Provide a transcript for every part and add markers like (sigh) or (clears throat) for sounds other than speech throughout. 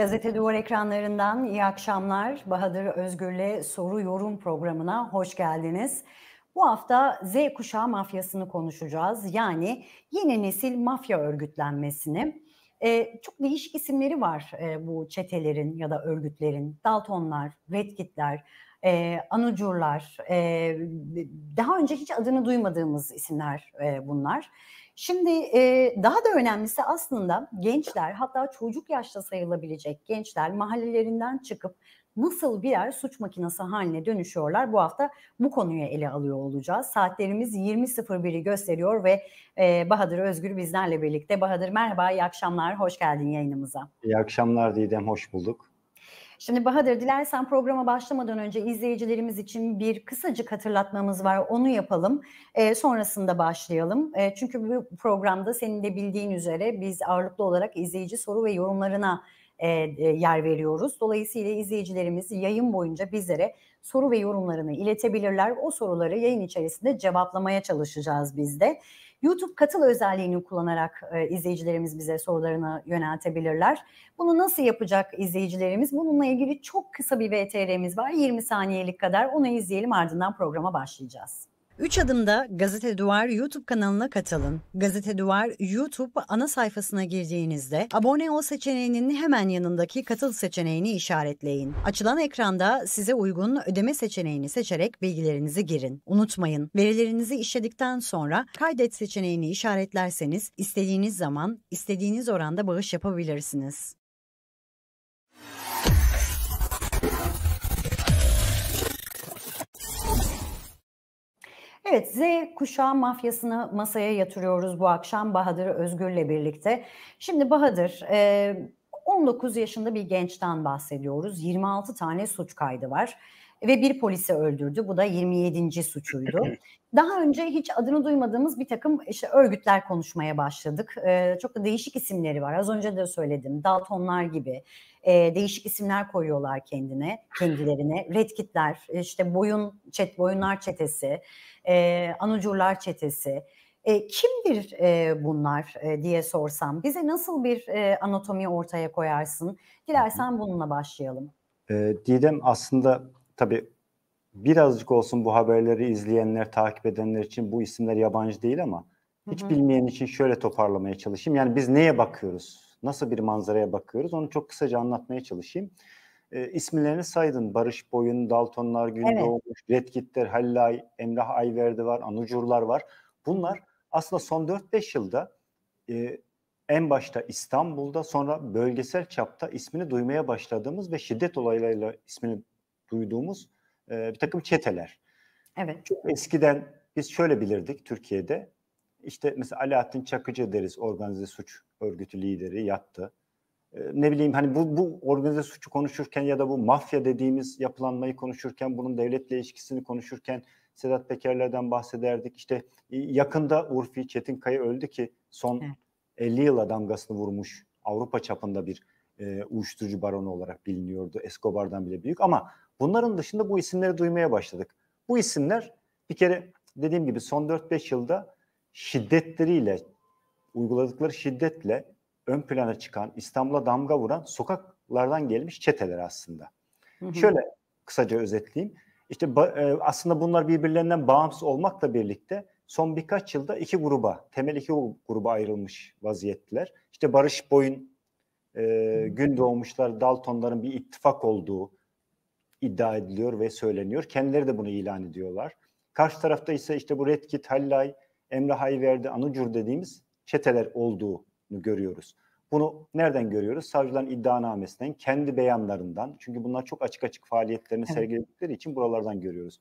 Gazete Duvar ekranlarından iyi akşamlar. Bahadır Özgür'le Soru Yorum programına hoş geldiniz. Bu hafta Z kuşağı mafyasını konuşacağız. Yani yeni nesil mafya örgütlenmesini. Ee, çok değişik isimleri var e, bu çetelerin ya da örgütlerin. Daltonlar, Redkitler, e, Anucurlar, e, daha önce hiç adını duymadığımız isimler e, bunlar. Şimdi e, daha da önemlisi aslında gençler hatta çocuk yaşta sayılabilecek gençler mahallelerinden çıkıp nasıl birer suç makinesi haline dönüşüyorlar? Bu hafta bu konuya ele alıyor olacağız. Saatlerimiz 20.01'i gösteriyor ve e, Bahadır Özgür bizlerle birlikte. Bahadır merhaba, iyi akşamlar, hoş geldin yayınımıza. İyi akşamlar Didem, hoş bulduk. Şimdi Bahadır dilersen programa başlamadan önce izleyicilerimiz için bir kısacık hatırlatmamız var. Onu yapalım. E, sonrasında başlayalım. E, çünkü bu programda senin de bildiğin üzere biz ağırlıklı olarak izleyici soru ve yorumlarına e, e, yer veriyoruz. Dolayısıyla izleyicilerimiz yayın boyunca bizlere soru ve yorumlarını iletebilirler. O soruları yayın içerisinde cevaplamaya çalışacağız biz de. YouTube katıl özelliğini kullanarak e, izleyicilerimiz bize sorularını yöneltebilirler. Bunu nasıl yapacak izleyicilerimiz? Bununla ilgili çok kısa bir VTR'miz var. 20 saniyelik kadar onu izleyelim ardından programa başlayacağız. 3 adımda Gazete Duvar YouTube kanalına katılın. Gazete Duvar YouTube ana sayfasına girdiğinizde abone ol seçeneğinin hemen yanındaki katıl seçeneğini işaretleyin. Açılan ekranda size uygun ödeme seçeneğini seçerek bilgilerinizi girin. Unutmayın, verilerinizi işledikten sonra kaydet seçeneğini işaretlerseniz istediğiniz zaman istediğiniz oranda bağış yapabilirsiniz. Evet Z kuşağı mafyasını masaya yatırıyoruz bu akşam Bahadır Özgür'le birlikte. Şimdi Bahadır 19 yaşında bir gençten bahsediyoruz. 26 tane suç kaydı var ve bir polisi öldürdü. Bu da 27. suçuydu. (clears throat) Daha önce hiç adını duymadığımız bir takım işte örgütler konuşmaya başladık. çok da değişik isimleri var. Az önce de söyledim. Daltonlar gibi, e, değişik isimler koyuyorlar kendine, kendilerine. Redkitler, işte boyun çet boyunlar çetesi, e, anucurlar çetesi. E, kimdir e, bunlar e, diye sorsam, bize nasıl bir e, anatomi ortaya koyarsın? Dilersen bununla başlayalım. E, Didem aslında tabii birazcık olsun bu haberleri izleyenler, takip edenler için bu isimler yabancı değil ama hiç hı bilmeyen için şöyle toparlamaya çalışayım. Yani biz neye bakıyoruz? nasıl bir manzaraya bakıyoruz onu çok kısaca anlatmaya çalışayım. E, ee, isimlerini saydın. Barış Boyun, Daltonlar, Gündoğmuş, evet. Redkitler, Hallay, Emrah Ayverdi var, Anucurlar var. Bunlar aslında son 4-5 yılda e, en başta İstanbul'da sonra bölgesel çapta ismini duymaya başladığımız ve şiddet olaylarıyla ismini duyduğumuz e, bir takım çeteler. Evet. Çok eskiden biz şöyle bilirdik Türkiye'de. İşte mesela Alaaddin Çakıcı deriz organize suç örgütü lideri yattı. Ee, ne bileyim hani bu, bu organize suçu konuşurken ya da bu mafya dediğimiz yapılanmayı konuşurken bunun devletle ilişkisini konuşurken Sedat Pekerler'den bahsederdik. İşte e, yakında Urfi Çetinkaya öldü ki son evet. 50 yıla damgasını vurmuş Avrupa çapında bir e, uyuşturucu baronu olarak biliniyordu. Escobar'dan bile büyük ama bunların dışında bu isimleri duymaya başladık. Bu isimler bir kere dediğim gibi son 4-5 yılda şiddetleriyle, uyguladıkları şiddetle ön plana çıkan, İstanbul'a damga vuran sokaklardan gelmiş çeteler aslında. Hı hı. Şöyle kısaca özetleyeyim. İşte e, aslında bunlar birbirlerinden bağımsız olmakla birlikte son birkaç yılda iki gruba, temel iki gruba ayrılmış vaziyettiler. İşte Barış Boy'un e, gün doğmuşlar, Daltonların bir ittifak olduğu iddia ediliyor ve söyleniyor. Kendileri de bunu ilan ediyorlar. Karşı tarafta ise işte bu Redkit, Hallay, Emre Hayverdi, Anucur dediğimiz çeteler olduğunu görüyoruz. Bunu nereden görüyoruz? Savcıların iddianamesinden, kendi beyanlarından. Çünkü bunlar çok açık açık faaliyetlerini evet. sergiledikleri için buralardan görüyoruz.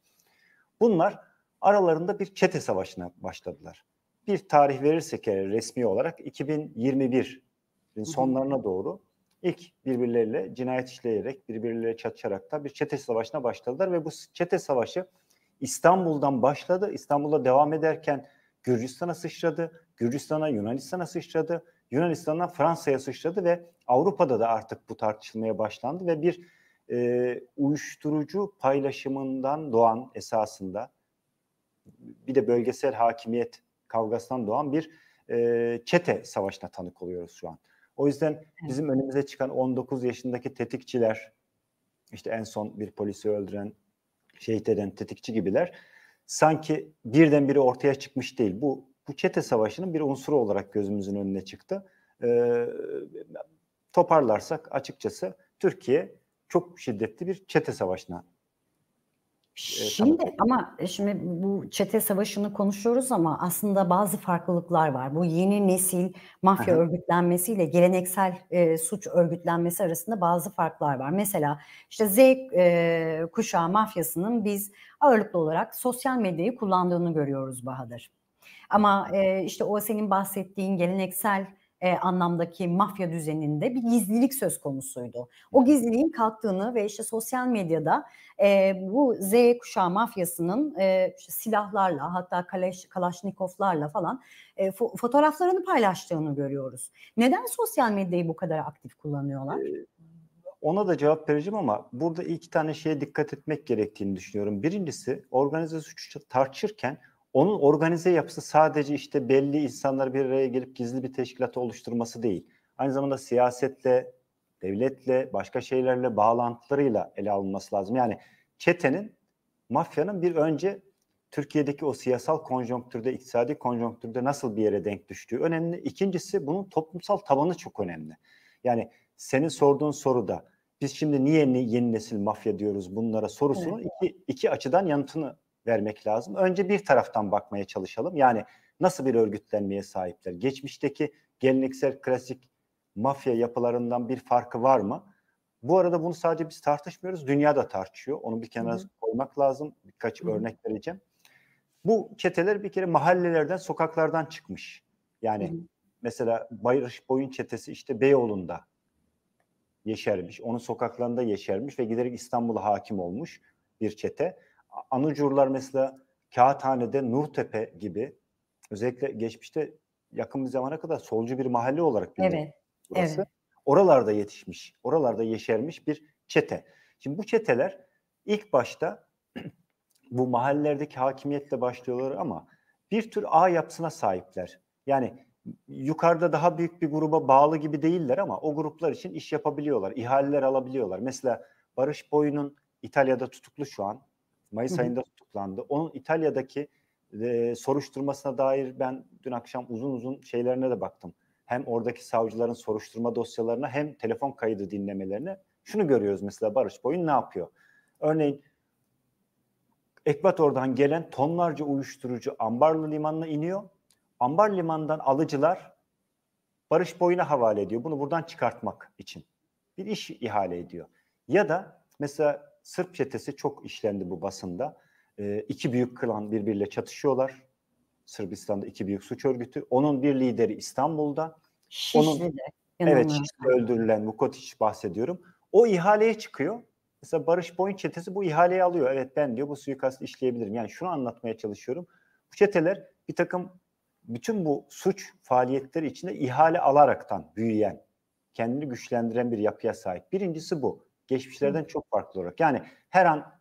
Bunlar aralarında bir çete savaşına başladılar. Bir tarih verirsek eğer resmi olarak 2021'in sonlarına doğru ilk birbirleriyle cinayet işleyerek, birbirleriyle çatışarak da bir çete savaşına başladılar ve bu çete savaşı İstanbul'dan başladı. İstanbul'da devam ederken Gürcistan'a sıçradı, Gürcistan'a Yunanistan'a sıçradı, Yunanistan'a Fransa'ya sıçradı ve Avrupa'da da artık bu tartışılmaya başlandı ve bir e, uyuşturucu paylaşımından doğan esasında bir de bölgesel hakimiyet kavgasından doğan bir e, çete savaşına tanık oluyoruz şu an. O yüzden bizim önümüze çıkan 19 yaşındaki tetikçiler, işte en son bir polisi öldüren, şehit eden tetikçi gibiler sanki birdenbire ortaya çıkmış değil. Bu bu çete savaşının bir unsuru olarak gözümüzün önüne çıktı. Ee, toparlarsak açıkçası Türkiye çok şiddetli bir çete savaşına e, şimdi ama e, şimdi bu çete savaşını konuşuyoruz ama aslında bazı farklılıklar var. Bu yeni nesil mafya Aha. örgütlenmesiyle geleneksel e, suç örgütlenmesi arasında bazı farklar var. Mesela işte Z e, kuşağı mafyasının biz ağırlıklı olarak sosyal medyayı kullandığını görüyoruz Bahadır. Ama e, işte o senin bahsettiğin geleneksel e, anlamdaki mafya düzeninde bir gizlilik söz konusuydu. O gizliliğin kalktığını ve işte sosyal medyada e, bu Z kuşağı mafyasının e, işte silahlarla hatta kaleş, kalaşnikoflarla falan e, fo- fotoğraflarını paylaştığını görüyoruz. Neden sosyal medyayı bu kadar aktif kullanıyorlar? Ee, ona da cevap vereceğim ama burada iki tane şeye dikkat etmek gerektiğini düşünüyorum. Birincisi organize suçu tartışırken onun organize yapısı sadece işte belli insanlar bir araya gelip gizli bir teşkilatı oluşturması değil. Aynı zamanda siyasetle, devletle, başka şeylerle bağlantılarıyla ele alınması lazım. Yani çetenin, mafyanın bir önce Türkiye'deki o siyasal konjonktürde, iktisadi konjonktürde nasıl bir yere denk düştüğü önemli. İkincisi bunun toplumsal tabanı çok önemli. Yani senin sorduğun soruda biz şimdi niye yeni nesil mafya diyoruz bunlara sorusunun evet. iki, iki açıdan yanıtını vermek lazım. Önce bir taraftan bakmaya çalışalım. Yani nasıl bir örgütlenmeye sahipler? Geçmişteki geleneksel klasik mafya yapılarından bir farkı var mı? Bu arada bunu sadece biz tartışmıyoruz. Dünya da tartışıyor. Onu bir kenara koymak lazım. Birkaç Hı-hı. örnek vereceğim. Bu çeteler bir kere mahallelerden, sokaklardan çıkmış. Yani Hı-hı. mesela Bayırış Boyun çetesi işte Beyoğlu'nda yeşermiş. Onun sokaklarında yeşermiş ve giderek İstanbul'a hakim olmuş bir çete. Anucurlar mesela Kağıthane'de Nurtepe gibi özellikle geçmişte yakın bir zamana kadar solcu bir mahalle olarak bilinir. Evet. Burası. Evet. Oralarda yetişmiş, oralarda yeşermiş bir çete. Şimdi bu çeteler ilk başta (clears throat) bu mahallelerdeki hakimiyetle başlıyorlar ama bir tür ağ yapısına sahipler. Yani yukarıda daha büyük bir gruba bağlı gibi değiller ama o gruplar için iş yapabiliyorlar, ihaleler alabiliyorlar. Mesela Barış Boyu'nun İtalya'da tutuklu şu an Mayıs Hı-hı. ayında tutuklandı. Onun İtalya'daki e, soruşturmasına dair ben dün akşam uzun uzun şeylerine de baktım. Hem oradaki savcıların soruşturma dosyalarına hem telefon kaydı dinlemelerine. Şunu görüyoruz mesela Barış Boyun ne yapıyor? Örneğin Ekvador'dan gelen tonlarca uyuşturucu Ambarlı Limanı'na iniyor. Ambar Limanı'ndan alıcılar Barış Boyun'a havale ediyor. Bunu buradan çıkartmak için bir iş ihale ediyor. Ya da mesela Sırp çetesi çok işlendi bu basında. E, iki büyük klan birbiriyle çatışıyorlar. Sırbistan'da iki büyük suç örgütü. Onun bir lideri İstanbul'da. Şişli'de. Onun, evet Şişli'de öldürülen Vukotic bahsediyorum. O ihaleye çıkıyor. Mesela Barış Boyun çetesi bu ihaleyi alıyor. Evet ben diyor bu suikast işleyebilirim. Yani şunu anlatmaya çalışıyorum. Bu çeteler bir takım bütün bu suç faaliyetleri içinde ihale alaraktan büyüyen, kendini güçlendiren bir yapıya sahip. Birincisi bu. Geçmişlerden çok farklı olarak. Yani her an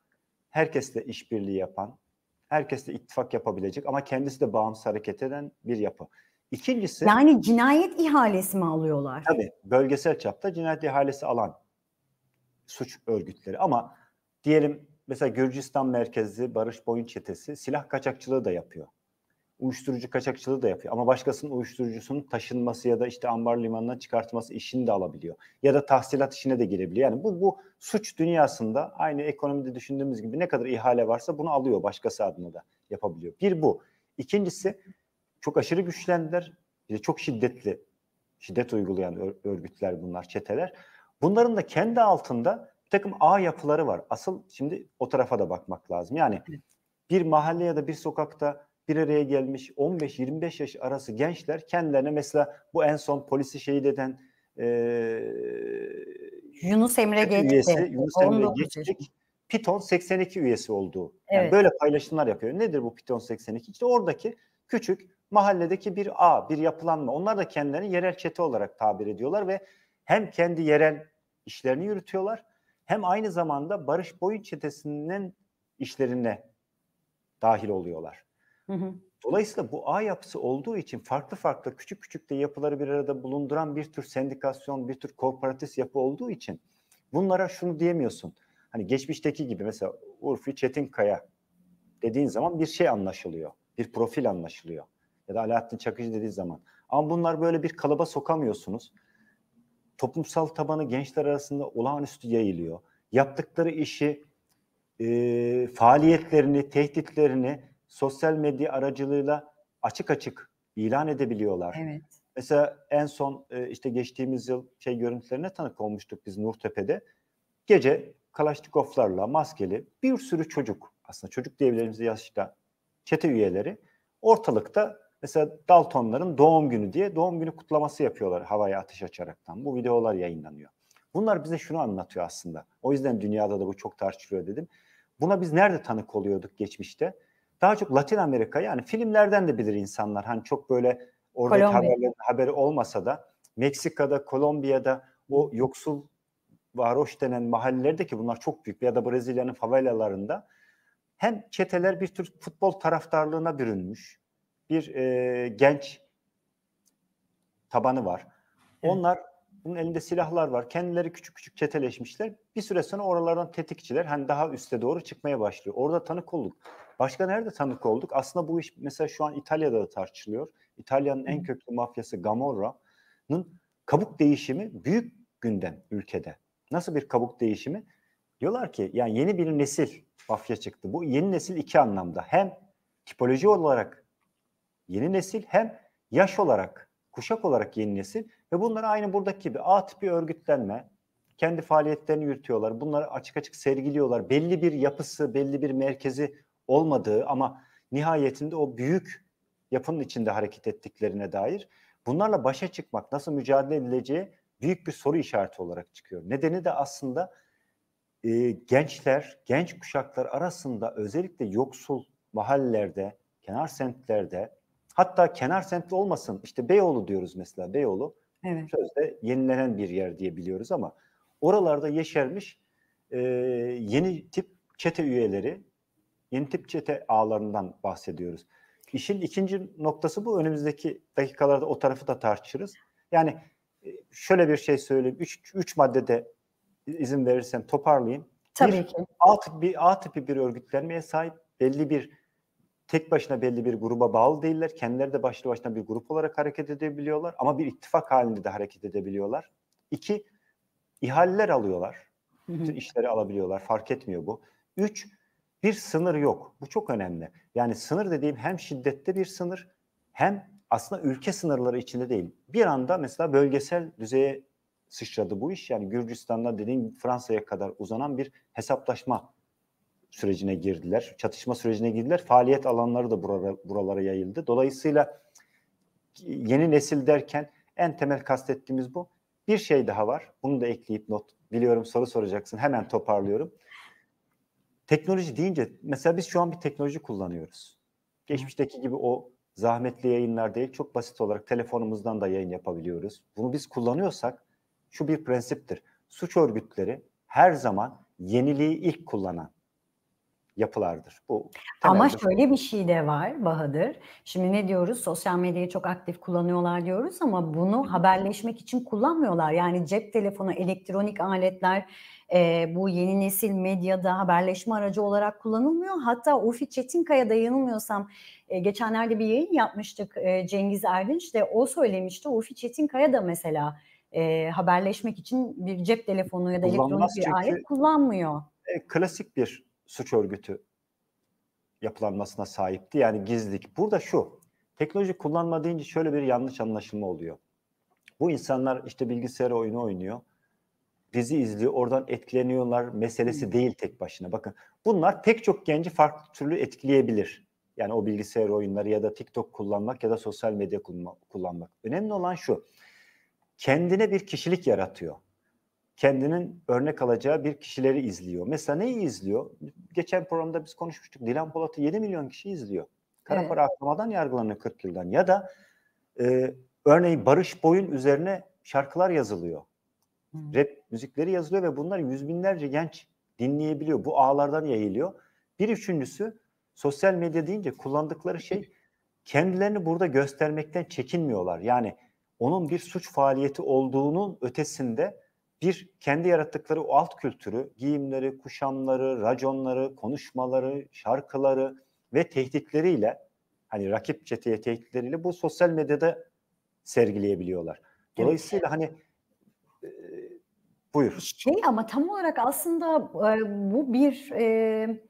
herkesle işbirliği yapan, herkesle ittifak yapabilecek ama kendisi de bağımsız hareket eden bir yapı. İkincisi... Yani cinayet ihalesi mi alıyorlar? Tabii. Bölgesel çapta cinayet ihalesi alan suç örgütleri ama diyelim mesela Gürcistan merkezli Barış Boyun Çetesi silah kaçakçılığı da yapıyor uyuşturucu kaçakçılığı da yapıyor. Ama başkasının uyuşturucusunun taşınması ya da işte ambar limanına çıkartması işini de alabiliyor. Ya da tahsilat işine de girebiliyor. Yani bu, bu suç dünyasında aynı ekonomide düşündüğümüz gibi ne kadar ihale varsa bunu alıyor. Başkası adına da yapabiliyor. Bir bu. İkincisi çok aşırı güçlendiler. Bir de çok şiddetli, şiddet uygulayan örgütler bunlar, çeteler. Bunların da kendi altında bir takım ağ yapıları var. Asıl şimdi o tarafa da bakmak lazım. Yani bir mahalle ya da bir sokakta bir araya gelmiş 15-25 yaş arası gençler kendilerine mesela bu en son polisi şehit eden e, Yunus Emre Geçtik. Yunus Emre Geçtik. Python 82 üyesi olduğu. Evet. böyle paylaşımlar yapıyor. Nedir bu Python 82? İşte oradaki küçük mahalledeki bir ağ, bir yapılanma. Onlar da kendilerini yerel çete olarak tabir ediyorlar ve hem kendi yerel işlerini yürütüyorlar hem aynı zamanda Barış Boyun çetesinin işlerine dahil oluyorlar. Dolayısıyla bu ağ yapısı olduğu için farklı farklı küçük küçük de yapıları bir arada bulunduran bir tür sendikasyon, bir tür korporatist yapı olduğu için bunlara şunu diyemiyorsun. Hani geçmişteki gibi mesela Urfi Çetinkaya dediğin zaman bir şey anlaşılıyor. Bir profil anlaşılıyor. Ya da Alaaddin Çakıcı dediği zaman. Ama bunlar böyle bir kalıba sokamıyorsunuz. Toplumsal tabanı gençler arasında olağanüstü yayılıyor. Yaptıkları işi, e, faaliyetlerini, tehditlerini sosyal medya aracılığıyla açık açık ilan edebiliyorlar. Evet. Mesela en son e, işte geçtiğimiz yıl şey görüntülerine tanık olmuştuk biz Nurtepe'de. Gece kalaşnikoflarla maskeli bir sürü çocuk aslında çocuk diyebileceğimiz yaşta çete üyeleri ortalıkta mesela Daltonların doğum günü diye doğum günü kutlaması yapıyorlar havaya ateş açaraktan. Bu videolar yayınlanıyor. Bunlar bize şunu anlatıyor aslında. O yüzden dünyada da bu çok tartışılıyor dedim. Buna biz nerede tanık oluyorduk geçmişte? daha çok Latin Amerika yani filmlerden de bilir insanlar. Hani çok böyle oradaki Kolombiya. haberi olmasa da Meksika'da, Kolombiya'da o yoksul varoş denen mahallelerde ki bunlar çok büyük ya da Brezilya'nın favelalarında hem çeteler bir tür futbol taraftarlığına bürünmüş bir e, genç tabanı var. Evet. Onlar bunun elinde silahlar var. Kendileri küçük küçük çeteleşmişler. Bir süre sonra oralardan tetikçiler hani daha üste doğru çıkmaya başlıyor. Orada tanık olduk. Başka nerede tanık olduk? Aslında bu iş mesela şu an İtalya'da da tartışılıyor. İtalya'nın en köklü mafyası Gamorra'nın kabuk değişimi büyük gündem ülkede. Nasıl bir kabuk değişimi? Diyorlar ki yani yeni bir nesil mafya çıktı. Bu yeni nesil iki anlamda. Hem tipoloji olarak yeni nesil hem yaş olarak, kuşak olarak yeni nesil ve bunlar aynı buradaki gibi A tipi örgütlenme, kendi faaliyetlerini yürütüyorlar. Bunları açık açık sergiliyorlar. Belli bir yapısı, belli bir merkezi olmadığı ama nihayetinde o büyük yapının içinde hareket ettiklerine dair bunlarla başa çıkmak, nasıl mücadele edileceği büyük bir soru işareti olarak çıkıyor. Nedeni de aslında e, gençler, genç kuşaklar arasında özellikle yoksul mahallelerde, kenar semtlerde hatta kenar semtli olmasın işte Beyoğlu diyoruz mesela Beyoğlu evet. sözde yenilenen bir yer diye biliyoruz ama oralarda yeşermiş e, yeni tip çete üyeleri Yeni tip çete ağlarından bahsediyoruz. İşin ikinci noktası bu. Önümüzdeki dakikalarda o tarafı da tartışırız. Yani e, şöyle bir şey söyleyeyim. Üç, üç maddede izin verirsen toparlayayım. Tabii bir, ki. A tipi, A tipi bir örgütlenmeye sahip belli bir tek başına belli bir gruba bağlı değiller. Kendileri de başlı başına bir grup olarak hareket edebiliyorlar ama bir ittifak halinde de hareket edebiliyorlar. İki, ihaleler alıyorlar. Bütün işleri alabiliyorlar. Fark etmiyor bu. Üç, bir sınır yok. Bu çok önemli. Yani sınır dediğim hem şiddette bir sınır hem aslında ülke sınırları içinde değil. Bir anda mesela bölgesel düzeye sıçradı bu iş. Yani Gürcistan'dan dediğim Fransa'ya kadar uzanan bir hesaplaşma sürecine girdiler. Çatışma sürecine girdiler. Faaliyet alanları da buralara, buralara yayıldı. Dolayısıyla yeni nesil derken en temel kastettiğimiz bu. Bir şey daha var. Bunu da ekleyip not biliyorum soru soracaksın. Hemen toparlıyorum teknoloji deyince mesela biz şu an bir teknoloji kullanıyoruz. Geçmişteki gibi o zahmetli yayınlar değil çok basit olarak telefonumuzdan da yayın yapabiliyoruz. Bunu biz kullanıyorsak şu bir prensiptir. Suç örgütleri her zaman yeniliği ilk kullanan yapılardır. Bu Ama şöyle bir şey de var Bahadır. Şimdi ne diyoruz? Sosyal medyayı çok aktif kullanıyorlar diyoruz ama bunu haberleşmek için kullanmıyorlar. Yani cep telefonu, elektronik aletler e, bu yeni nesil medyada haberleşme aracı olarak kullanılmıyor. Hatta Ufi Çetinkaya da yanılmıyorsam e, geçenlerde bir yayın yapmıştık e, Cengiz Erdinç de o söylemişti. Ufi Çetinkaya da mesela e, haberleşmek için bir cep telefonu ya da elektronik bir alet kullanmıyor. E, klasik bir suç örgütü yapılanmasına sahipti. Yani gizlilik. Burada şu, teknoloji kullanma deyince şöyle bir yanlış anlaşılma oluyor. Bu insanlar işte bilgisayar oyunu oynuyor. Dizi izliyor, oradan etkileniyorlar. Meselesi hmm. değil tek başına. Bakın bunlar pek çok genci farklı türlü etkileyebilir. Yani o bilgisayar oyunları ya da TikTok kullanmak ya da sosyal medya kullanmak. Önemli olan şu. Kendine bir kişilik yaratıyor kendinin örnek alacağı bir kişileri izliyor. Mesela neyi izliyor? Geçen programda biz konuşmuştuk. Dilan Polat'ı 7 milyon kişi izliyor. Kara evet. para aklamadan yargılanıyor 40 yıldan. Ya da e, örneğin Barış Boy'un üzerine şarkılar yazılıyor. Hı. Rap müzikleri yazılıyor ve bunlar yüz binlerce genç dinleyebiliyor. Bu ağlardan yayılıyor. Bir üçüncüsü sosyal medya deyince kullandıkları şey kendilerini burada göstermekten çekinmiyorlar. Yani onun bir suç faaliyeti olduğunun ötesinde bir kendi yarattıkları o alt kültürü, giyimleri, kuşamları, raconları, konuşmaları, şarkıları ve tehditleriyle hani rakip çeteye tehditleriyle bu sosyal medyada sergileyebiliyorlar. Dolayısıyla evet. hani e, buyur. Şey ama tam olarak aslında e, bu bir e,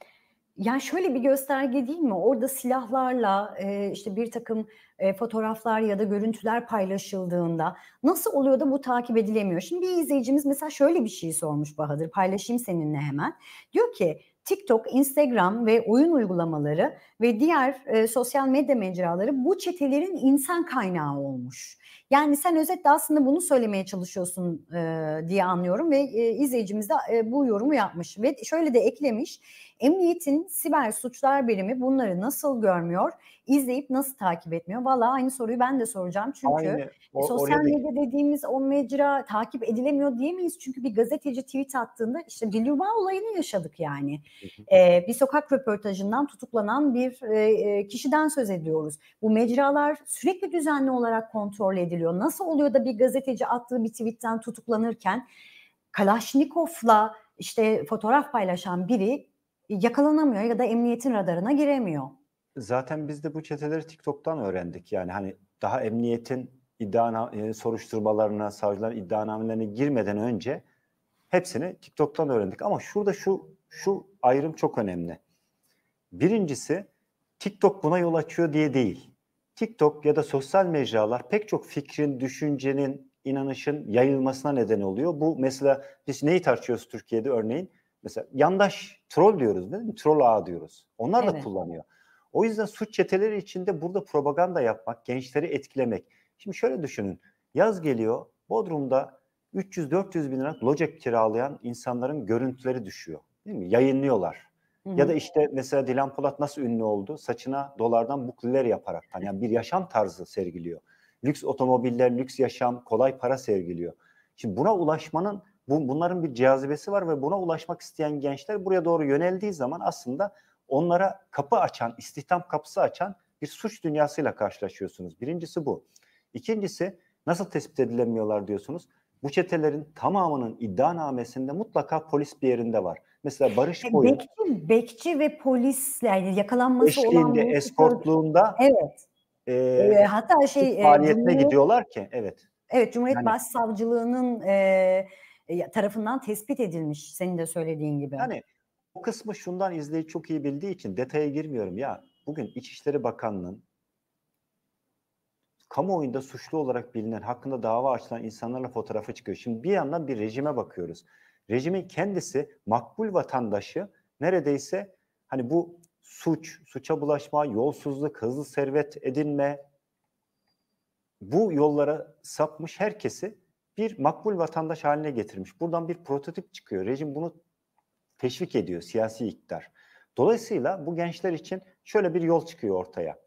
yani şöyle bir gösterge değil mi? Orada silahlarla e, işte bir takım e, fotoğraflar ya da görüntüler paylaşıldığında nasıl oluyor da bu takip edilemiyor? Şimdi bir izleyicimiz mesela şöyle bir şey sormuş Bahadır. Paylaşayım seninle hemen. Diyor ki TikTok, Instagram ve oyun uygulamaları ve diğer e, sosyal medya mecraları bu çetelerin insan kaynağı olmuş. Yani sen özetle aslında bunu söylemeye çalışıyorsun e, diye anlıyorum ve e, izleyicimiz de e, bu yorumu yapmış ve şöyle de eklemiş. Emniyetin siber suçlar birimi bunları nasıl görmüyor, izleyip nasıl takip etmiyor? Valla aynı soruyu ben de soracağım çünkü aynı, o, sosyal medya dediğimiz o mecra takip edilemiyor diyemeyiz. Çünkü bir gazeteci tweet attığında işte Dilruba olayını yaşadık yani. ee, bir sokak röportajından tutuklanan bir e, e, kişiden söz ediyoruz. Bu mecralar sürekli düzenli olarak kontrol müdahale ediliyor? Nasıl oluyor da bir gazeteci attığı bir tweetten tutuklanırken Kalashnikov'la işte fotoğraf paylaşan biri yakalanamıyor ya da emniyetin radarına giremiyor? Zaten biz de bu çeteleri TikTok'tan öğrendik. Yani hani daha emniyetin iddiana, e, soruşturmalarına, savcıların iddianamelerine girmeden önce hepsini TikTok'tan öğrendik. Ama şurada şu şu ayrım çok önemli. Birincisi TikTok buna yol açıyor diye değil. TikTok ya da sosyal mecralar pek çok fikrin, düşüncenin, inanışın yayılmasına neden oluyor. Bu mesela biz neyi tartışıyoruz Türkiye'de örneğin? Mesela yandaş troll diyoruz değil mi? Troll ağı diyoruz. Onlar evet. da kullanıyor. O yüzden suç çeteleri içinde burada propaganda yapmak, gençleri etkilemek. Şimdi şöyle düşünün. Yaz geliyor. Bodrum'da 300-400 bin lira lojek kiralayan insanların görüntüleri düşüyor. Değil mi? Yayınlıyorlar. Ya da işte mesela Dilan Polat nasıl ünlü oldu? Saçına dolardan bukliler yaparak. Hani yani bir yaşam tarzı sergiliyor. Lüks otomobiller, lüks yaşam, kolay para sergiliyor. Şimdi buna ulaşmanın bu, bunların bir cazibesi var ve buna ulaşmak isteyen gençler buraya doğru yöneldiği zaman aslında onlara kapı açan, istihdam kapısı açan bir suç dünyasıyla karşılaşıyorsunuz. Birincisi bu. İkincisi nasıl tespit edilemiyorlar diyorsunuz. Bu çetelerin tamamının iddianamesinde mutlaka polis bir yerinde var. Mesela Barış Boyu. Bekçi, bekçi ve polis yani yakalanması eşliğinde, olan. Eşliğinde, eskortluğunda. Evet. E, e, hatta şey. E, faaliyetine Cumhuriyet, gidiyorlar ki. Evet. Evet Cumhuriyet yani, Başsavcılığı'nın e, tarafından tespit edilmiş senin de söylediğin gibi. Yani o kısmı şundan izleyi çok iyi bildiği için detaya girmiyorum ya. Bugün İçişleri Bakanlığı'nın kamuoyunda suçlu olarak bilinen, hakkında dava açılan insanlarla fotoğrafı çıkıyor. Şimdi bir yandan bir rejime bakıyoruz rejimin kendisi makbul vatandaşı neredeyse hani bu suç, suça bulaşma, yolsuzluk, hızlı servet edinme bu yollara sapmış herkesi bir makbul vatandaş haline getirmiş. Buradan bir prototip çıkıyor. Rejim bunu teşvik ediyor siyasi iktidar. Dolayısıyla bu gençler için şöyle bir yol çıkıyor ortaya.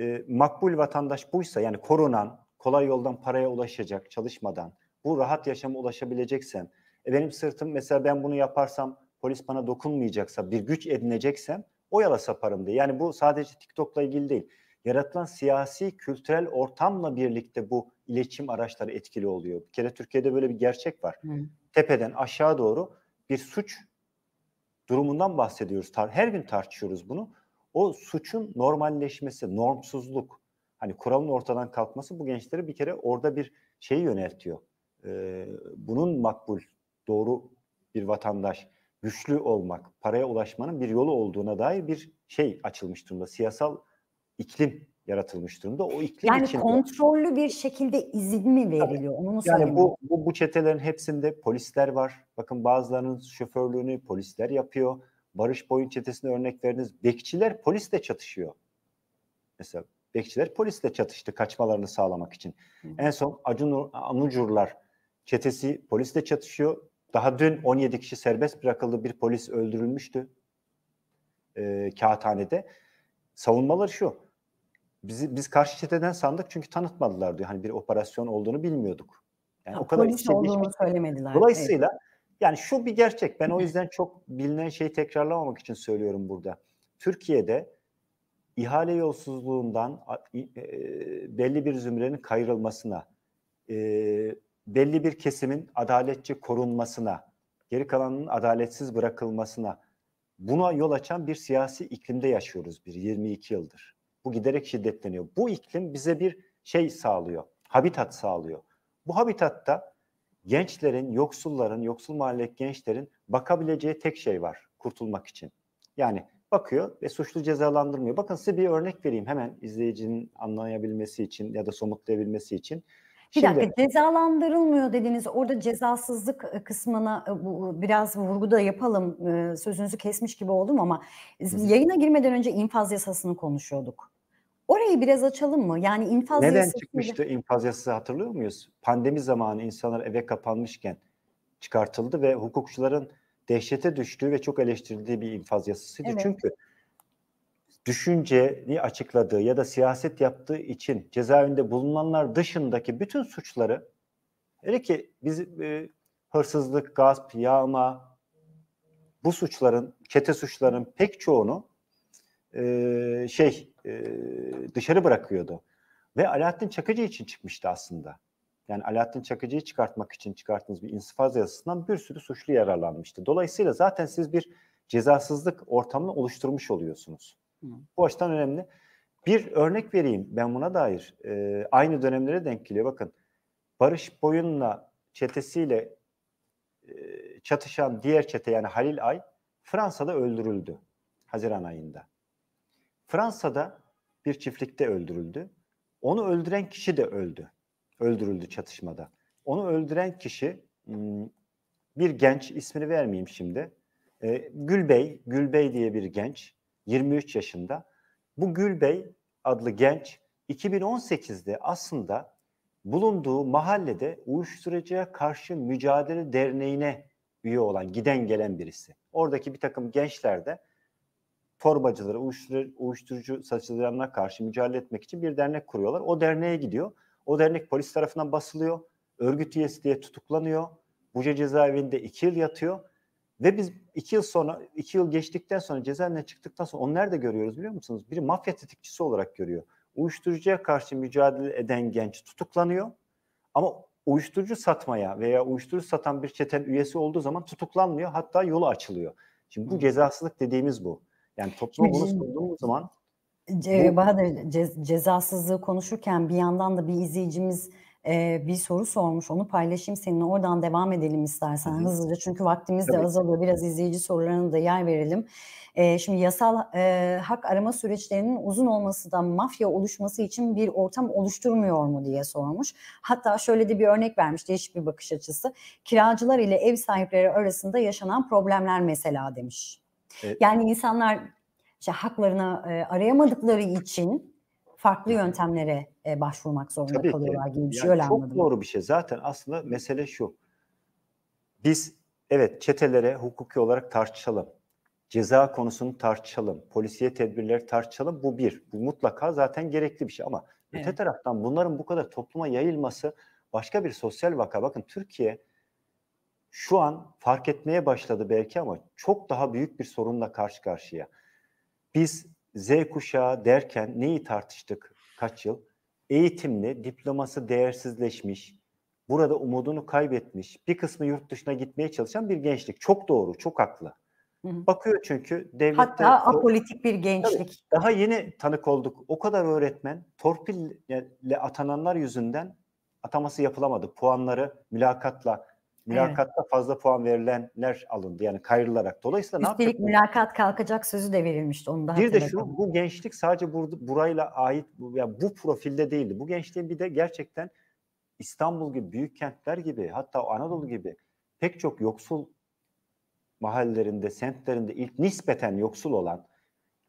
E, makbul vatandaş buysa yani korunan, kolay yoldan paraya ulaşacak çalışmadan, bu rahat yaşama ulaşabileceksen, e, benim sırtım mesela ben bunu yaparsam polis bana dokunmayacaksa bir güç edineceksem o saparım diye. Yani bu sadece TikTok'la ilgili değil. Yaratılan siyasi, kültürel ortamla birlikte bu iletişim araçları etkili oluyor. Bir kere Türkiye'de böyle bir gerçek var. Hı. Tepeden aşağı doğru bir suç durumundan bahsediyoruz. Her gün tartışıyoruz bunu. O suçun normalleşmesi, normsuzluk, hani kuralın ortadan kalkması bu gençleri bir kere orada bir şeyi yöneltiyor. Ee, bunun makbul doğru bir vatandaş, güçlü olmak, paraya ulaşmanın bir yolu olduğuna dair bir şey açılmış durumda. Siyasal iklim yaratılmış durumda. O iklim yani içinde, kontrollü bir şekilde izin mi veriliyor? Onu yani söyleyeyim. bu, bu bu çetelerin hepsinde polisler var. Bakın bazılarının şoförlüğünü polisler yapıyor. Barış Boyun çetesine örnek verdiniz. Bekçiler polisle çatışıyor. Mesela bekçiler polisle çatıştı kaçmalarını sağlamak için. Hı. En son Acun Anucurlar çetesi polisle çatışıyor. Daha dün 17 kişi serbest bırakıldı. Bir polis öldürülmüştü e, kağıthanede. Savunmaları şu. biz biz karşı çeteden sandık çünkü tanıtmadılar diyor. Hani bir operasyon olduğunu bilmiyorduk. Yani ha, o kadar polis olduğunu geçmiş. söylemediler. Dolayısıyla evet. yani şu bir gerçek. Ben o yüzden çok bilinen şeyi tekrarlamamak için söylüyorum burada. Türkiye'de ihale yolsuzluğundan e, belli bir zümrenin kayırılmasına, e, belli bir kesimin adaletçi korunmasına, geri kalanının adaletsiz bırakılmasına, buna yol açan bir siyasi iklimde yaşıyoruz bir 22 yıldır. Bu giderek şiddetleniyor. Bu iklim bize bir şey sağlıyor, habitat sağlıyor. Bu habitatta gençlerin, yoksulların, yoksul mahalle gençlerin bakabileceği tek şey var kurtulmak için. Yani bakıyor ve suçlu cezalandırmıyor. Bakın size bir örnek vereyim hemen izleyicinin anlayabilmesi için ya da somutlayabilmesi için. Bir Şimdi, dakika cezalandırılmıyor dediniz. Orada cezasızlık e, kısmına e, e, biraz vurgu da yapalım. Sözünüzü kesmiş gibi oldum ama yayına girmeden önce infaz yasasını konuşuyorduk. Orayı biraz açalım mı? Yani infaz Neden yasası... çıkmıştı infaz yasası hatırlıyor muyuz? Pandemi zamanı insanlar eve kapanmışken çıkartıldı ve hukukçuların dehşete düştüğü ve çok eleştirildiği bir infaz yasasıydı. Evet. Çünkü düşünceni açıkladığı ya da siyaset yaptığı için cezaevinde bulunanlar dışındaki bütün suçları hele ki biz e, hırsızlık, gasp, yağma bu suçların, çete suçların pek çoğunu e, şey e, dışarı bırakıyordu. Ve Alaaddin Çakıcı için çıkmıştı aslında. Yani Alaaddin Çakıcı'yı çıkartmak için çıkarttığınız bir insifaz yazısından bir sürü suçlu yararlanmıştı. Dolayısıyla zaten siz bir cezasızlık ortamını oluşturmuş oluyorsunuz. Bu açıdan önemli. Bir örnek vereyim ben buna dair. Ee, aynı dönemlere denk geliyor. Bakın Barış Boyun'la çetesiyle e, çatışan diğer çete yani Halil Ay Fransa'da öldürüldü Haziran ayında. Fransa'da bir çiftlikte öldürüldü. Onu öldüren kişi de öldü. Öldürüldü çatışmada. Onu öldüren kişi hmm, bir genç ismini vermeyeyim şimdi. Ee, Gülbey, Gülbey diye bir genç. 23 yaşında. Bu Gülbey adlı genç 2018'de aslında bulunduğu mahallede uyuşturucuya karşı mücadele derneğine üye olan, giden gelen birisi. Oradaki bir takım gençler de torbacıları, uyuşturucu, uyuşturucu satıcılarına karşı mücadele etmek için bir dernek kuruyorlar. O derneğe gidiyor. O dernek polis tarafından basılıyor. Örgüt üyesi diye tutuklanıyor. Buca cezaevinde iki yıl yatıyor ve biz iki yıl sonra, iki yıl geçtikten sonra cezaevinden çıktıktan sonra onları da görüyoruz biliyor musunuz? Biri mafya tetikçisi olarak görüyor. Uyuşturucuya karşı mücadele eden genç tutuklanıyor. Ama uyuşturucu satmaya veya uyuşturucu satan bir çetenin üyesi olduğu zaman tutuklanmıyor. Hatta yolu açılıyor. Şimdi bu cezasızlık dediğimiz bu. Yani topluma bunu sorduğumuz zaman... Bu... Bahadır cez, cezasızlığı konuşurken bir yandan da bir izleyicimiz e, bir soru sormuş. Onu paylaşayım seninle. Oradan devam edelim istersen Hı-hı. hızlıca. Çünkü vaktimiz Tabii. de azalıyor. Biraz izleyici sorularına da yer verelim. E, şimdi yasal e, hak arama süreçlerinin uzun olması da mafya oluşması için bir ortam oluşturmuyor mu diye sormuş. Hatta şöyle de bir örnek vermiş değişik bir bakış açısı. Kiracılar ile ev sahipleri arasında yaşanan problemler mesela demiş. Evet. Yani insanlar işte haklarını e, arayamadıkları için farklı yöntemlere e, başvurmak zorunda Tabii kalıyorlar ki. gibi bir şey yani öyle Çok anladım. doğru bir şey. Zaten aslında mesele şu. Biz evet çetelere hukuki olarak tartışalım. Ceza konusunu tartışalım. Polisiye tedbirleri tartışalım. Bu bir. Bu mutlaka zaten gerekli bir şey ama evet. öte taraftan bunların bu kadar topluma yayılması başka bir sosyal vaka. Bakın Türkiye şu an fark etmeye başladı belki ama çok daha büyük bir sorunla karşı karşıya. Biz Z kuşağı derken neyi tartıştık kaç yıl? Eğitimli, diploması değersizleşmiş, burada umudunu kaybetmiş, bir kısmı yurt dışına gitmeye çalışan bir gençlik. Çok doğru, çok haklı. Bakıyor çünkü devlette... Hatta apolitik bir gençlik. Tabii, daha yeni tanık olduk. O kadar öğretmen torpille atananlar yüzünden ataması yapılamadı. Puanları mülakatla mülakatta evet. fazla puan verilenler alındı. Yani kayrılarak. Dolayısıyla Üstelik ne yapacak? mülakat kalkacak sözü de verilmişti. Onu da bir de şu bu gençlik sadece bur burayla ait bu, yani bu profilde değildi. Bu gençliğin bir de gerçekten İstanbul gibi büyük kentler gibi hatta Anadolu gibi pek çok yoksul mahallelerinde, semtlerinde ilk nispeten yoksul olan,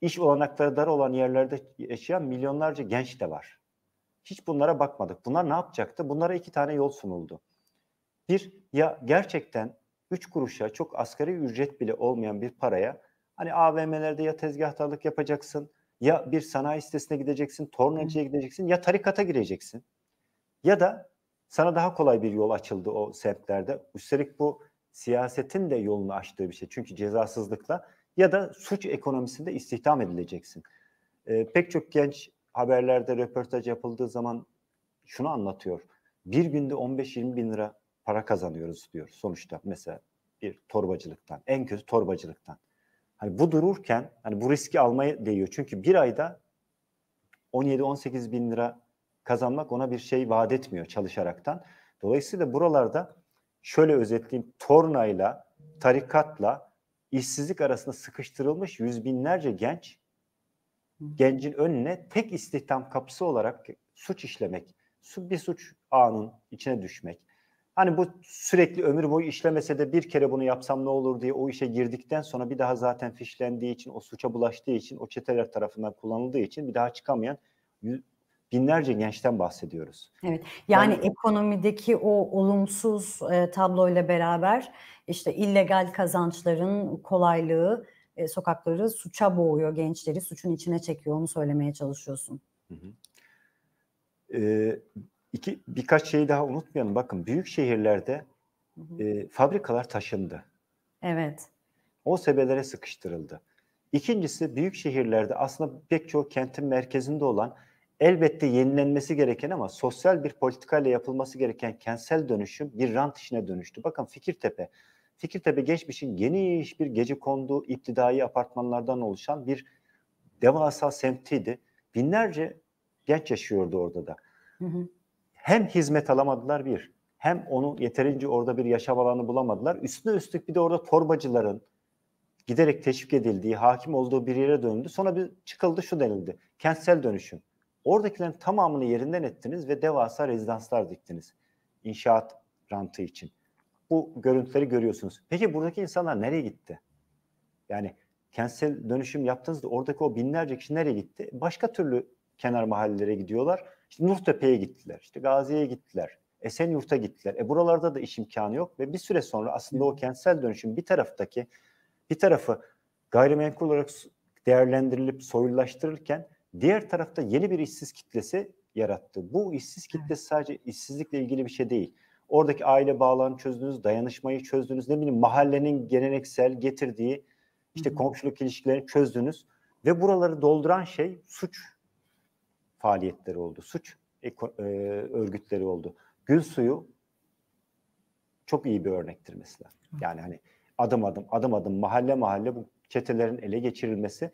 iş olanakları dar olan yerlerde yaşayan milyonlarca genç de var. Hiç bunlara bakmadık. Bunlar ne yapacaktı? Bunlara iki tane yol sunuldu. Bir ya gerçekten 3 kuruşa çok asgari ücret bile olmayan bir paraya hani AVM'lerde ya tezgahtarlık yapacaksın ya bir sanayi sitesine gideceksin, tornacıya gideceksin ya tarikata gireceksin. Ya da sana daha kolay bir yol açıldı o semtlerde. Üstelik bu siyasetin de yolunu açtığı bir şey. Çünkü cezasızlıkla ya da suç ekonomisinde istihdam edileceksin. Ee, pek çok genç haberlerde röportaj yapıldığı zaman şunu anlatıyor. Bir günde 15-20 bin lira para kazanıyoruz diyor sonuçta mesela bir torbacılıktan en kötü torbacılıktan. Hani bu dururken hani bu riski almayı değiyor. Çünkü bir ayda 17-18 bin lira kazanmak ona bir şey vaat etmiyor çalışaraktan. Dolayısıyla buralarda şöyle özetleyeyim tornayla, tarikatla işsizlik arasında sıkıştırılmış yüz binlerce genç gencin önüne tek istihdam kapısı olarak suç işlemek, bir suç ağının içine düşmek, Hani bu sürekli ömür boyu işlemese de bir kere bunu yapsam ne olur diye o işe girdikten sonra bir daha zaten fişlendiği için, o suça bulaştığı için, o çeteler tarafından kullanıldığı için bir daha çıkamayan binlerce gençten bahsediyoruz. Evet. Yani, yani ekonomideki o olumsuz e, tabloyla beraber işte illegal kazançların kolaylığı e, sokakları suça boğuyor gençleri, suçun içine çekiyor onu söylemeye çalışıyorsun. Hı hı. Ee, iki, birkaç şeyi daha unutmayalım. Bakın büyük şehirlerde e, fabrikalar taşındı. Evet. O sebelere sıkıştırıldı. İkincisi büyük şehirlerde aslında pek çoğu kentin merkezinde olan elbette yenilenmesi gereken ama sosyal bir politikayla yapılması gereken kentsel dönüşüm bir rant işine dönüştü. Bakın Fikirtepe, Fikirtepe geçmişin geniş bir gece kondu iptidai apartmanlardan oluşan bir devasa semtiydi. Binlerce genç yaşıyordu orada da. Hı hı hem hizmet alamadılar bir, hem onu yeterince orada bir yaşam alanı bulamadılar. Üstüne üstlük bir de orada torbacıların giderek teşvik edildiği, hakim olduğu bir yere döndü. Sonra bir çıkıldı şu denildi. Kentsel dönüşüm. Oradakilerin tamamını yerinden ettiniz ve devasa rezidanslar diktiniz. inşaat rantı için. Bu görüntüleri görüyorsunuz. Peki buradaki insanlar nereye gitti? Yani kentsel dönüşüm yaptığınızda oradaki o binlerce kişi nereye gitti? Başka türlü kenar mahallelere gidiyorlar işte Nurtepe'ye gittiler, işte Gazi'ye gittiler, Esenyurt'a gittiler. E buralarda da iş imkanı yok ve bir süre sonra aslında o kentsel dönüşüm bir taraftaki bir tarafı gayrimenkul olarak değerlendirilip soyulaştırırken diğer tarafta yeni bir işsiz kitlesi yarattı. Bu işsiz kitle sadece işsizlikle ilgili bir şey değil. Oradaki aile bağlarını çözdünüz, dayanışmayı çözdünüz, ne bileyim mahallenin geleneksel getirdiği işte komşuluk ilişkilerini çözdünüz ve buraları dolduran şey suç faaliyetleri oldu. Suç e, örgütleri oldu. Gül suyu çok iyi bir örnektir mesela. Yani hani adım adım adım adım mahalle mahalle bu çetelerin ele geçirilmesi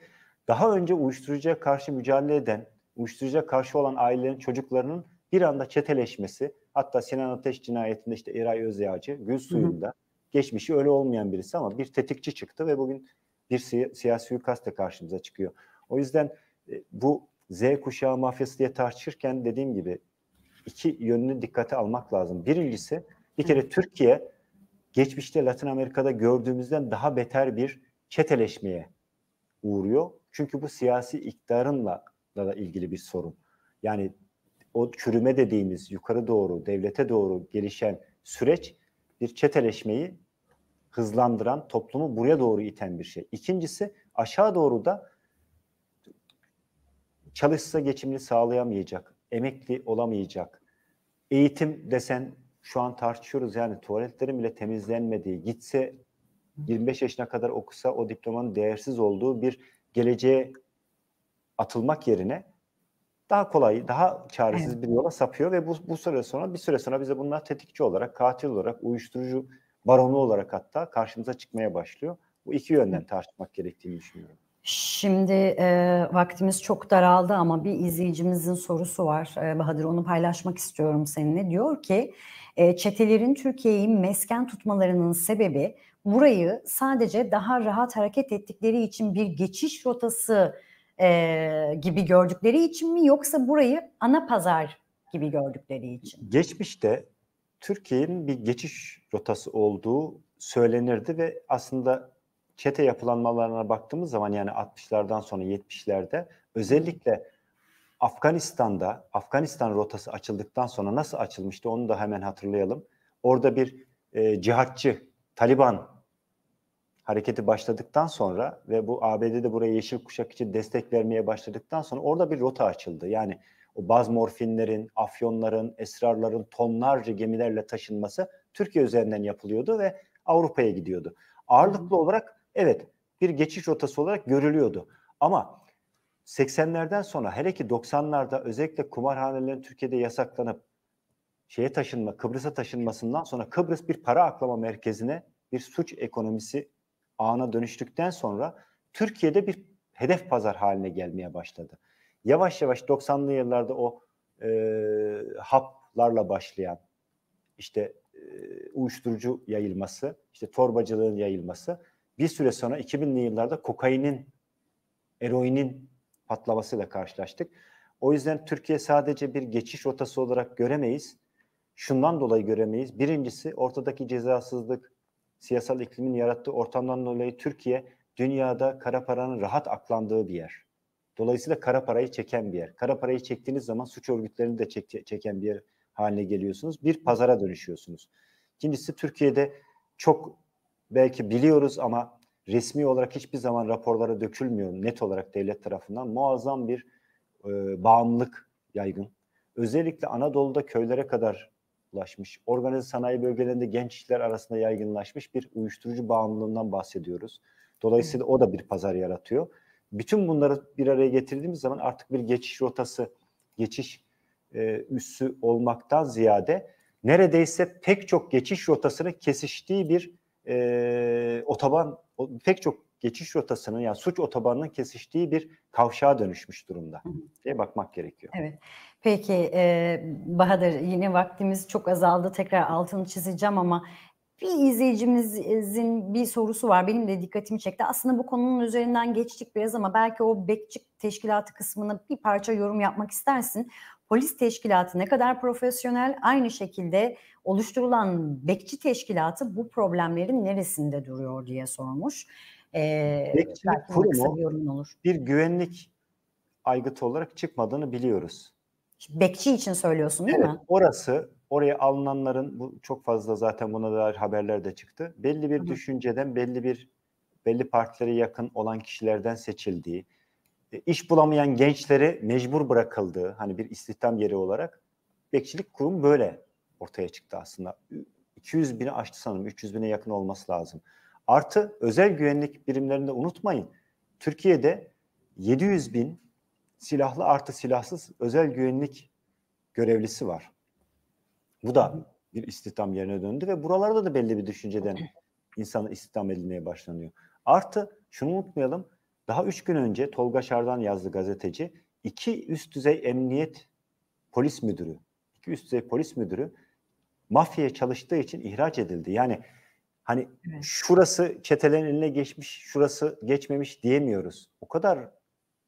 daha önce uyuşturucuya karşı mücadele eden, uyuşturucuya karşı olan ailelerin çocuklarının bir anda çeteleşmesi, hatta Sinan Ateş cinayetinde işte İray Özyağcı, Gül Suyu'nda hı hı. geçmişi öyle olmayan birisi ama bir tetikçi çıktı ve bugün bir si siyasi suikaste karşımıza çıkıyor. O yüzden e, bu Z kuşağı mafyası diye tartışırken dediğim gibi iki yönünü dikkate almak lazım. Birincisi bir kere Türkiye geçmişte Latin Amerika'da gördüğümüzden daha beter bir çeteleşmeye uğruyor. Çünkü bu siyasi iktidarınla da ilgili bir sorun. Yani o çürüme dediğimiz yukarı doğru, devlete doğru gelişen süreç bir çeteleşmeyi hızlandıran, toplumu buraya doğru iten bir şey. İkincisi aşağı doğru da çalışsa geçimini sağlayamayacak, emekli olamayacak. Eğitim desen şu an tartışıyoruz yani tuvaletlerin bile temizlenmediği, gitse 25 yaşına kadar okusa o diplomanın değersiz olduğu bir geleceğe atılmak yerine daha kolay, daha çaresiz bir yola sapıyor ve bu, bu süre sonra bir süre sonra bize bunlar tetikçi olarak, katil olarak, uyuşturucu baronu olarak hatta karşımıza çıkmaya başlıyor. Bu iki yönden tartışmak gerektiğini düşünüyorum. Şimdi e, vaktimiz çok daraldı ama bir izleyicimizin sorusu var. E, Bahadır onu paylaşmak istiyorum seninle. Diyor ki e, çetelerin Türkiye'yi mesken tutmalarının sebebi burayı sadece daha rahat hareket ettikleri için bir geçiş rotası e, gibi gördükleri için mi yoksa burayı ana pazar gibi gördükleri için? mi? Geçmişte Türkiye'nin bir geçiş rotası olduğu söylenirdi ve aslında çete yapılanmalarına baktığımız zaman yani 60'lardan sonra 70'lerde özellikle Afganistan'da Afganistan rotası açıldıktan sonra nasıl açılmıştı onu da hemen hatırlayalım. Orada bir e, cihatçı Taliban hareketi başladıktan sonra ve bu ABD'de buraya yeşil kuşak için destek vermeye başladıktan sonra orada bir rota açıldı. Yani o baz morfinlerin, afyonların, esrarların tonlarca gemilerle taşınması Türkiye üzerinden yapılıyordu ve Avrupa'ya gidiyordu. Ağırlıklı olarak evet bir geçiş rotası olarak görülüyordu. Ama 80'lerden sonra hele ki 90'larda özellikle kumarhanelerin Türkiye'de yasaklanıp şeye taşınma, Kıbrıs'a taşınmasından sonra Kıbrıs bir para aklama merkezine bir suç ekonomisi ağına dönüştükten sonra Türkiye'de bir hedef pazar haline gelmeye başladı. Yavaş yavaş 90'lı yıllarda o e, haplarla başlayan işte e, uyuşturucu yayılması, işte torbacılığın yayılması bir süre sonra 2000'li yıllarda kokainin, eroinin patlamasıyla karşılaştık. O yüzden Türkiye sadece bir geçiş rotası olarak göremeyiz. Şundan dolayı göremeyiz. Birincisi ortadaki cezasızlık, siyasal iklimin yarattığı ortamdan dolayı Türkiye dünyada kara paranın rahat aklandığı bir yer. Dolayısıyla kara parayı çeken bir yer. Kara parayı çektiğiniz zaman suç örgütlerini de çek çeken bir yer haline geliyorsunuz. Bir pazara dönüşüyorsunuz. İkincisi Türkiye'de çok belki biliyoruz ama resmi olarak hiçbir zaman raporlara dökülmüyor net olarak devlet tarafından. Muazzam bir e, bağımlılık yaygın. Özellikle Anadolu'da köylere kadar ulaşmış, organize sanayi bölgelerinde gençler arasında yaygınlaşmış bir uyuşturucu bağımlılığından bahsediyoruz. Dolayısıyla o da bir pazar yaratıyor. Bütün bunları bir araya getirdiğimiz zaman artık bir geçiş rotası, geçiş e, üssü olmaktan ziyade neredeyse pek çok geçiş rotasının kesiştiği bir e, otoban pek çok geçiş rotasının yani suç otobanının kesiştiği bir kavşağa dönüşmüş durumda diye bakmak gerekiyor. Evet. Peki e, Bahadır yine vaktimiz çok azaldı. Tekrar altını çizeceğim ama bir izleyicimizin bir sorusu var. Benim de dikkatimi çekti. Aslında bu konunun üzerinden geçtik biraz ama belki o bekçik teşkilatı kısmını bir parça yorum yapmak istersin. Polis teşkilatı ne kadar profesyonel? Aynı şekilde oluşturulan bekçi teşkilatı bu problemlerin neresinde duruyor diye sormuş. Ee, Bekçilik kurumu bir, bir güvenlik aygıtı olarak çıkmadığını biliyoruz. Şimdi bekçi için söylüyorsun değil evet, mi? Orası oraya alınanların bu çok fazla zaten buna dair haberler de çıktı. Belli bir Hı-hı. düşünceden, belli bir belli partilere yakın olan kişilerden seçildiği, e, iş bulamayan gençlere mecbur bırakıldığı hani bir istihdam yeri olarak bekçilik kurum böyle ortaya çıktı aslında. 200 bini aştı sanırım 300 bine yakın olması lazım. Artı özel güvenlik birimlerinde unutmayın Türkiye'de 700 bin silahlı artı silahsız özel güvenlik görevlisi var. Bu da bir istihdam yerine döndü ve buralarda da belli bir düşünceden (clears throat) insanı istihdam edilmeye başlanıyor. Artı şunu unutmayalım daha üç gün önce Tolga Şardan yazdı gazeteci. İki üst düzey emniyet polis müdürü, iki üst düzey polis müdürü mafyaya çalıştığı için ihraç edildi. Yani hani evet. şurası çetelerin eline geçmiş, şurası geçmemiş diyemiyoruz. O kadar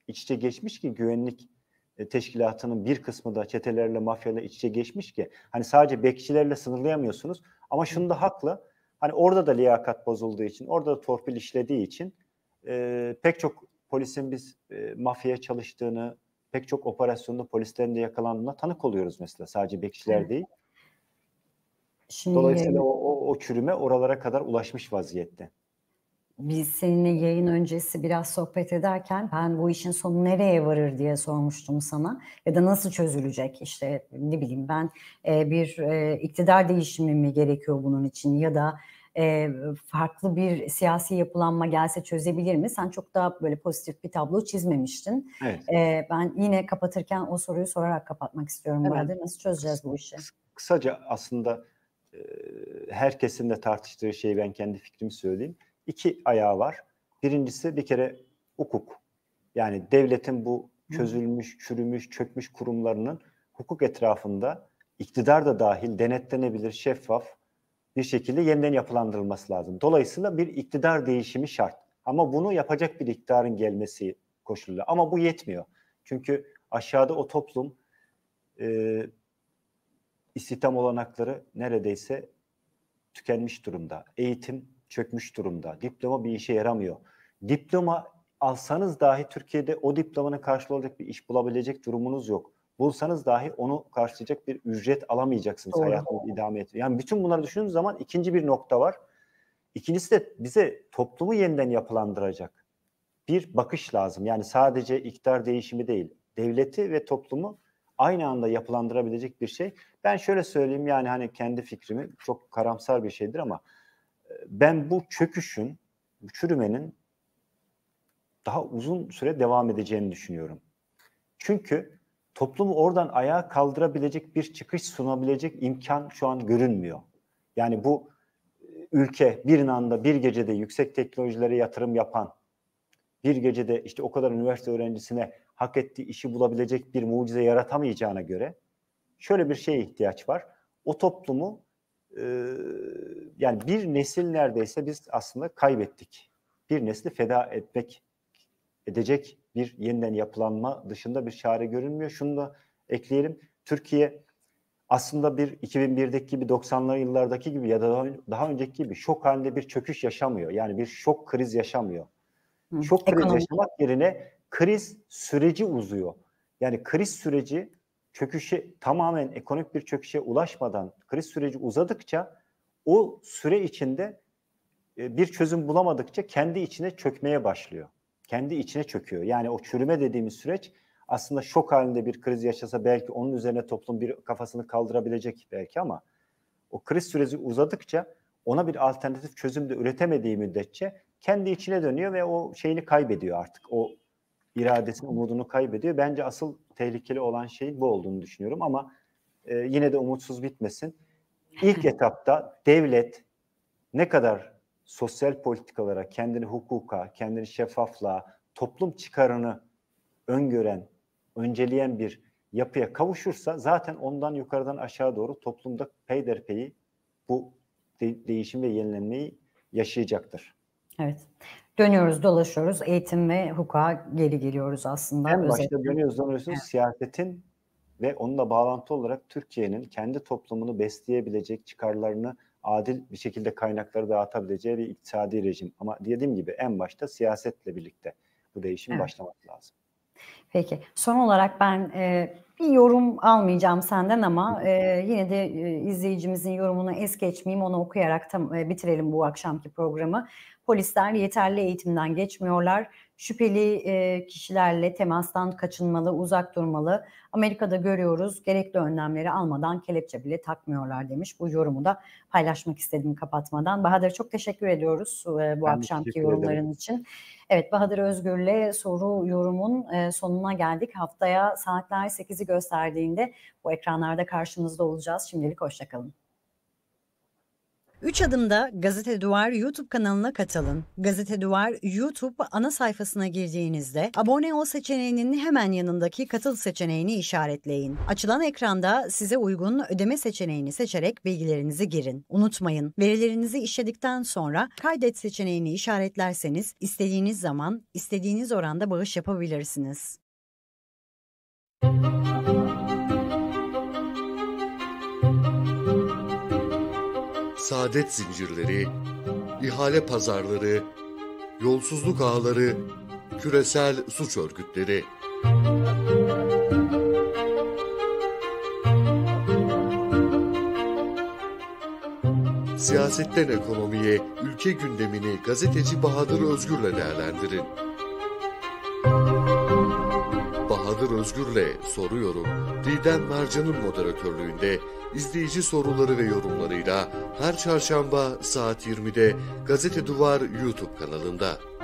iç içe geçmiş ki güvenlik e, teşkilatının bir kısmı da çetelerle, mafyayla iç içe geçmiş ki hani sadece bekçilerle sınırlayamıyorsunuz. Ama şunu da haklı. Hani orada da liyakat bozulduğu için, orada da torpil işlediği için e, pek çok polisin biz e, mafyaya çalıştığını, pek çok operasyonda polislerin de yakalandığına tanık oluyoruz mesela. Sadece bekçiler evet. değil. Şimdi Dolayısıyla o, o, o çürüme oralara kadar ulaşmış vaziyette. Biz seninle yayın öncesi biraz sohbet ederken ben bu işin sonu nereye varır diye sormuştum sana ya da nasıl çözülecek işte ne bileyim ben e, bir e, iktidar değişimi mi gerekiyor bunun için ya da e, farklı bir siyasi yapılanma gelse çözebilir mi? Sen çok daha böyle pozitif bir tablo çizmemiştin. Evet. E, ben yine kapatırken o soruyu sorarak kapatmak istiyorum Evet. bu Nasıl çözeceğiz bu işi? Kısaca aslında herkesin de tartıştığı şeyi ben kendi fikrimi söyleyeyim. İki ayağı var. Birincisi bir kere hukuk. Yani devletin bu çözülmüş, çürümüş, çökmüş kurumlarının hukuk etrafında iktidar da dahil denetlenebilir, şeffaf, bir şekilde yeniden yapılandırılması lazım. Dolayısıyla bir iktidar değişimi şart. Ama bunu yapacak bir iktidarın gelmesi koşuluyla. Ama bu yetmiyor. Çünkü aşağıda o toplum e, istihdam olanakları neredeyse tükenmiş durumda. Eğitim çökmüş durumda. Diploma bir işe yaramıyor. Diploma alsanız dahi Türkiye'de o diplomanın karşılığı olacak bir iş bulabilecek durumunuz yok bulsanız dahi onu karşılayacak bir ücret alamayacaksınız Doğru. hayatınızı idame etmeye. Yani bütün bunları düşündüğünüz zaman ikinci bir nokta var. İkincisi de bize toplumu yeniden yapılandıracak bir bakış lazım. Yani sadece iktidar değişimi değil, devleti ve toplumu aynı anda yapılandırabilecek bir şey. Ben şöyle söyleyeyim yani hani kendi fikrimi çok karamsar bir şeydir ama e, ben bu çöküşün, bu çürümenin daha uzun süre devam edeceğini düşünüyorum. Çünkü toplumu oradan ayağa kaldırabilecek bir çıkış sunabilecek imkan şu an görünmüyor. Yani bu e, ülke bir anda bir gecede yüksek teknolojilere yatırım yapan, bir gecede işte o kadar üniversite öğrencisine hak ettiği işi bulabilecek bir mucize yaratamayacağına göre şöyle bir şeye ihtiyaç var. O toplumu e, yani bir nesil neredeyse biz aslında kaybettik. Bir nesli feda etmek edecek bir yeniden yapılanma dışında bir çare görünmüyor. Şunu da ekleyelim. Türkiye aslında bir 2001'deki gibi 90'lı yıllardaki gibi ya da daha, daha önceki gibi şok halinde bir çöküş yaşamıyor. Yani bir şok kriz yaşamıyor. Hı, şok ekonomik. kriz yaşamak yerine kriz süreci uzuyor. Yani kriz süreci çöküşe tamamen ekonomik bir çöküşe ulaşmadan kriz süreci uzadıkça o süre içinde e, bir çözüm bulamadıkça kendi içine çökmeye başlıyor kendi içine çöküyor. Yani o çürüme dediğimiz süreç aslında şok halinde bir kriz yaşasa belki onun üzerine toplum bir kafasını kaldırabilecek belki ama o kriz süreci uzadıkça ona bir alternatif çözüm de üretemediği müddetçe kendi içine dönüyor ve o şeyini kaybediyor artık. O iradesini, umudunu kaybediyor. Bence asıl tehlikeli olan şey bu olduğunu düşünüyorum ama e, yine de umutsuz bitmesin. İlk (laughs) etapta devlet ne kadar sosyal politikalara, kendini hukuka, kendini şeffaflığa, toplum çıkarını öngören, önceleyen bir yapıya kavuşursa zaten ondan yukarıdan aşağı doğru toplumda peyderpeyi bu de- değişim ve yenilenmeyi yaşayacaktır. Evet. Dönüyoruz, dolaşıyoruz. Eğitim ve hukuka geri geliyoruz aslında. En başta Özellikle. dönüyoruz, dolaşıyoruz. Evet. Siyasetin ve onunla bağlantı olarak Türkiye'nin kendi toplumunu besleyebilecek çıkarlarını adil bir şekilde kaynakları dağıtabileceği bir iktisadi rejim. Ama dediğim gibi en başta siyasetle birlikte bu değişim evet. başlaması lazım. Peki. Son olarak ben e, bir yorum almayacağım senden ama e, yine de e, izleyicimizin yorumunu es geçmeyeyim. Onu okuyarak tam e, bitirelim bu akşamki programı. Polisler yeterli eğitimden geçmiyorlar şüpheli kişilerle temastan kaçınmalı, uzak durmalı. Amerika'da görüyoruz gerekli önlemleri almadan kelepçe bile takmıyorlar demiş. Bu yorumu da paylaşmak istedim kapatmadan. Bahadır çok teşekkür ediyoruz bu ben akşamki yorumların ederim. için. Evet Bahadır Özgür'le soru yorumun sonuna geldik. Haftaya saatler 8'i gösterdiğinde bu ekranlarda karşınızda olacağız. Şimdilik hoşçakalın. 3 adımda Gazete Duvar YouTube kanalına katılın. Gazete Duvar YouTube ana sayfasına girdiğinizde abone ol seçeneğinin hemen yanındaki katıl seçeneğini işaretleyin. Açılan ekranda size uygun ödeme seçeneğini seçerek bilgilerinizi girin. Unutmayın, verilerinizi işledikten sonra kaydet seçeneğini işaretlerseniz istediğiniz zaman, istediğiniz oranda bağış yapabilirsiniz. Müzik saadet zincirleri, ihale pazarları, yolsuzluk ağları, küresel suç örgütleri. Siyasetten ekonomiye, ülke gündemini gazeteci Bahadır Özgür'le değerlendirin. Bahadır Özgür'le soruyorum. Didem Mercan'ın moderatörlüğünde izleyici soruları ve yorumlarıyla her çarşamba saat 20'de Gazete Duvar YouTube kanalında.